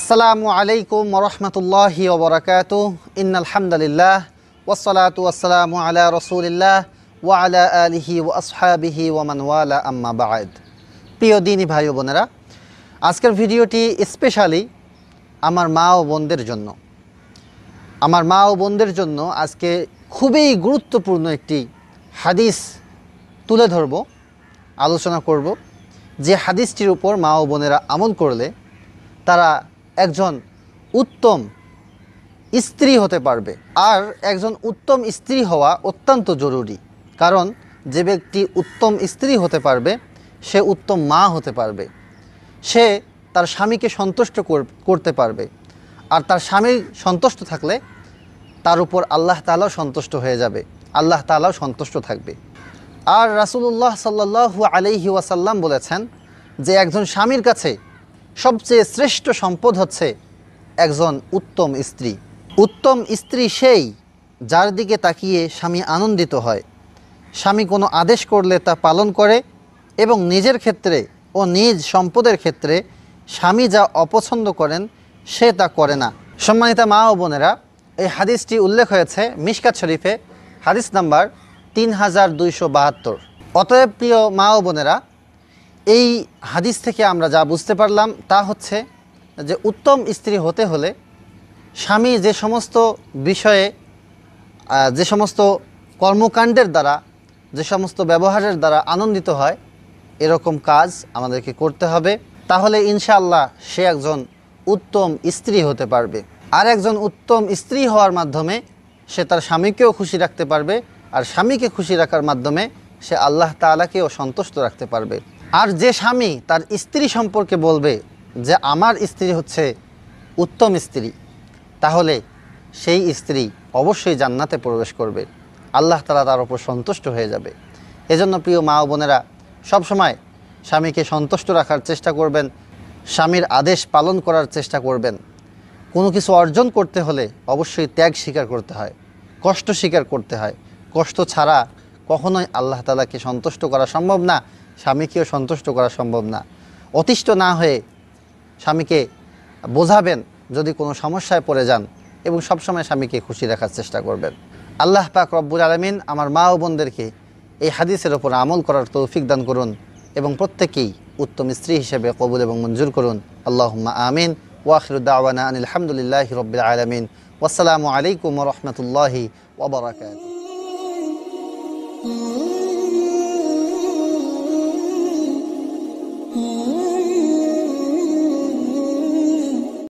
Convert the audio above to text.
আসসালামু আলাইকুম রহমতুল্লাহি ওবরাকাত ইন আলহামদুলিল্লাহ ওসলাতু আসসালামু আলা রসুলিল্লাহ ওয়া আলা আলিহি ও আসহাবিহি ওয়ালা আম্মা বাদ প্রিয় দিনী ভাই ও বোনেরা আজকের ভিডিওটি স্পেশালি আমার মা ও বোনদের জন্য আমার মা ও বোনদের জন্য আজকে খুবই গুরুত্বপূর্ণ একটি হাদিস তুলে ধরব আলোচনা করব যে হাদিসটির উপর মা ও বোনেরা আমল করলে তারা একজন উত্তম স্ত্রী হতে পারবে আর একজন উত্তম স্ত্রী হওয়া অত্যন্ত জরুরি কারণ যে ব্যক্তি উত্তম স্ত্রী হতে পারবে সে উত্তম মা হতে পারবে সে তার স্বামীকে সন্তুষ্ট করতে পারবে আর তার স্বামী সন্তুষ্ট থাকলে তার উপর আল্লাহ তালাও সন্তুষ্ট হয়ে যাবে আল্লাহ তালাও সন্তুষ্ট থাকবে আর রাসুল্লাহ সাল্লাহ আলিহি ওয়াসাল্লাম বলেছেন যে একজন স্বামীর কাছে সবচেয়ে শ্রেষ্ঠ সম্পদ হচ্ছে একজন উত্তম স্ত্রী উত্তম স্ত্রী সেই যার দিকে তাকিয়ে স্বামী আনন্দিত হয় স্বামী কোনো আদেশ করলে তা পালন করে এবং নিজের ক্ষেত্রে ও নিজ সম্পদের ক্ষেত্রে স্বামী যা অপছন্দ করেন সে তা করে না সম্মানিতা মা ও বোনেরা এই হাদিসটি উল্লেখ হয়েছে মিশকাত শরীফে হাদিস নাম্বার তিন হাজার দুইশো বাহাত্তর অতএব প্রিয় মা ও বোনেরা এই হাদিস থেকে আমরা যা বুঝতে পারলাম তা হচ্ছে যে উত্তম স্ত্রী হতে হলে স্বামী যে সমস্ত বিষয়ে যে সমস্ত কর্মকাণ্ডের দ্বারা যে সমস্ত ব্যবহারের দ্বারা আনন্দিত হয় এরকম কাজ আমাদেরকে করতে হবে তাহলে ইনশাআল্লাহ সে একজন উত্তম স্ত্রী হতে পারবে আর একজন উত্তম স্ত্রী হওয়ার মাধ্যমে সে তার স্বামীকেও খুশি রাখতে পারবে আর স্বামীকে খুশি রাখার মাধ্যমে সে আল্লাহ তালাকেও সন্তুষ্ট রাখতে পারবে আর যে স্বামী তার স্ত্রী সম্পর্কে বলবে যে আমার স্ত্রী হচ্ছে উত্তম স্ত্রী তাহলে সেই স্ত্রী অবশ্যই জান্নাতে প্রবেশ করবে আল্লাহ তালা তার ওপর সন্তুষ্ট হয়ে যাবে এজন্য প্রিয় মা ও বোনেরা সবসময় স্বামীকে সন্তুষ্ট রাখার চেষ্টা করবেন স্বামীর আদেশ পালন করার চেষ্টা করবেন কোনো কিছু অর্জন করতে হলে অবশ্যই ত্যাগ স্বীকার করতে হয় কষ্ট স্বীকার করতে হয় কষ্ট ছাড়া কখনোই আল্লাহ তালাকে সন্তুষ্ট করা সম্ভব না স্বামীকেও সন্তুষ্ট করা সম্ভব না অতিষ্ঠ না হয়ে স্বামীকে বোঝাবেন যদি কোনো সমস্যায় পড়ে যান এবং সবসময় স্বামীকে খুশি রাখার চেষ্টা করবেন আল্লাহ পাক রব্বুল আলমিন আমার মা ও বোনদেরকে এই হাদিসের ওপর আমল করার তৌফিক দান করুন এবং প্রত্যেকেই উত্তম স্ত্রী হিসেবে কবুল এবং মঞ্জুর করুন আল্লাহ আমিন ওয়াখিরুদ্দাওয়ানা আনিল হামদুলিল্লাহ রবিল আলমিন ওসালামু আলাইকুম রহমতুল্লাহি ওবরাকাত